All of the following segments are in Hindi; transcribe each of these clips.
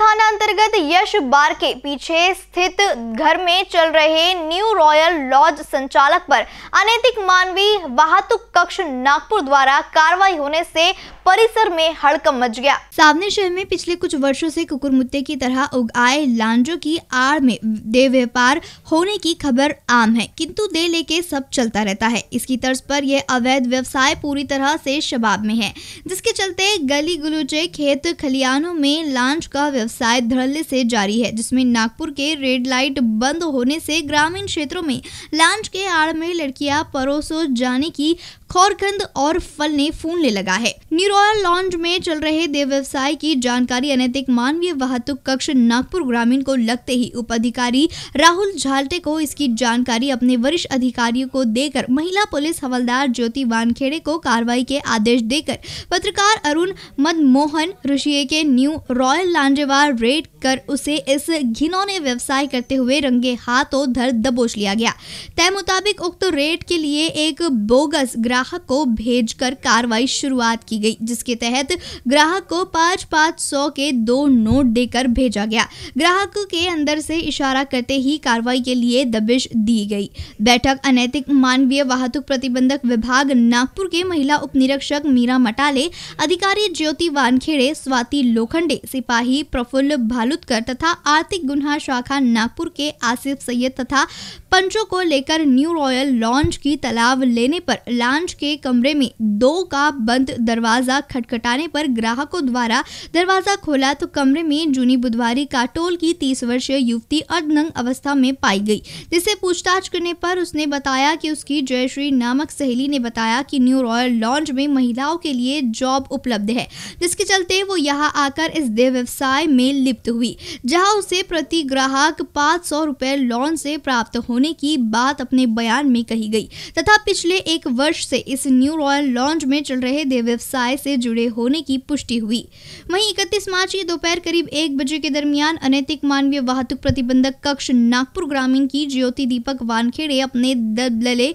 थाना अंतर्गत यश बार के पीछे स्थित घर में चल रहे न्यू रॉयल लॉज संचालक पर अनैतिक मानवीय वाहतुक कक्ष नागपुर द्वारा कार्रवाई होने से परिसर में हड़कम मच गया सामने शहर में पिछले कुछ वर्षों से कुकुर मुद्दे की तरह उग आए लांजों की आड़ में दे व्यापार होने की खबर आम है किंतु दे लेके सब चलता रहता है इसकी तर्ज पर यह अवैध व्यवसाय पूरी तरह से शबाब में है जिसके चलते गली गुलूचे खेत खलियानों में लांच का व्यवसाय धड़ल्ले से जारी है जिसमें नागपुर के रेड लाइट बंद होने से ग्रामीण क्षेत्रों में लांच के आड़ में लड़कियां परोसों जाने की खौरगंद और फल ने फूलने लगा है रॉयल लॉन्ज में चल रहे देव व्यवसाय की जानकारी अनैतिक मानवीय वाहतुक कक्ष नागपुर ग्रामीण को लगते ही उप अधिकारी राहुल झालटे को इसकी जानकारी अपने वरिष्ठ अधिकारियों को देकर महिला पुलिस हवलदार ज्योति वानखेड़े को कार्रवाई के आदेश देकर पत्रकार अरुण मदमोहन ऋषि के न्यू रॉयल लांजेवार रेड कर उसे इस घिनौने व्यवसाय करते हुए रंगे हाथों धर दबोच लिया गया तय मुताबिक उक्त रेट के लिए एक बोगस ग्राहक को भेजकर कार्रवाई शुरुआत की गई जिसके तहत ग्राहक को पाँच पाँच सौ के दो नोट देकर भेजा गया ग्राहक के अंदर से इशारा करते ही कार्रवाई के लिए दबिश दी गई बैठक अनैतिक मानवीय वाहतुक प्रतिबंधक विभाग नागपुर के महिला उप निरीक्षक मीरा मटाले अधिकारी ज्योति वानखेड़े स्वाति लोखंडे सिपाही प्रफुल्ल भालू वालुदकर तथा आर्थिक गुन्हा शाखा नागपुर के आसिफ सैयद तथा पंचों को लेकर न्यू रॉयल लॉन्च की तलाब लेने पर लॉन्च के कमरे में दो का बंद दरवाजा खटखटाने पर ग्राहकों द्वारा दरवाजा खोला तो कमरे में जूनी बुधवारी काटोल की तीस वर्षीय युवती अर्धनंग अवस्था में पाई गई जिसे पूछताछ करने पर उसने बताया कि उसकी जयश्री नामक सहेली ने बताया कि न्यू रॉयल लॉन्च में महिलाओं के लिए जॉब उपलब्ध है जिसके चलते वो यहाँ आकर इस देव व्यवसाय में लिप्त हुई हुई जहां उसे प्रति ग्राहक पाँच सौ रुपये लोन से प्राप्त होने की बात अपने बयान में कही गई तथा पिछले एक वर्ष से इस न्यू रॉयल लॉन्च में चल रहे व्यवसाय से जुड़े होने की पुष्टि हुई वहीं इकतीस मार्च की दोपहर करीब एक बजे के दरमियान अनैतिक मानवीय वाहतुक प्रतिबंधक कक्ष नागपुर ग्रामीण की ज्योति दीपक वानखेड़े अपने दल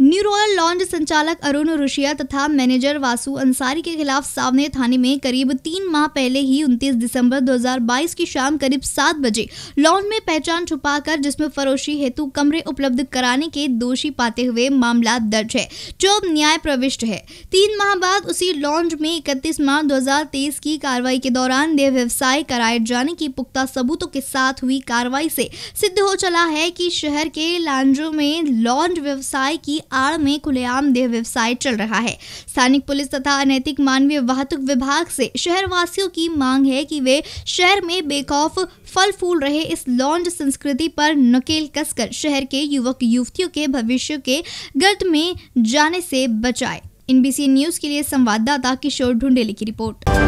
न्यू रॉयल लॉन्ज संचालक अरुण ऋषिया तथा मैनेजर वासु अंसारी के खिलाफ सावने थाने में करीब तीन माह पहले ही 29 दिसंबर 2022 की शाम करीब सात बजे लॉन्ज में पहचान छुपाकर जिसमें फरोशी हेतु कमरे उपलब्ध कराने के दोषी पाते हुए मामला दर्ज है जो अब न्याय प्रविष्ट है तीन माह बाद उसी लॉन्ज में इकतीस मार्च दो की कार्रवाई के दौरान देह व्यवसाय कराए जाने की पुख्ता सबूतों के साथ हुई कार्रवाई से सिद्ध हो चला है की शहर के लॉन्जों में लॉन्ज व्यवसाय की आड़ में खुलेआम देह व्यवसाय चल रहा है स्थानिक पुलिस तथा अनैतिक मानवीय वाहतुक विभाग से शहरवासियों की मांग है कि वे शहर में बेकौफ फल फूल रहे इस लॉन्ज संस्कृति पर नकेल कसकर शहर के युवक युवतियों के भविष्य के गर्द में जाने से बचाए एनबीसी न्यूज के लिए संवाददाता किशोर ढूंढेली की रिपोर्ट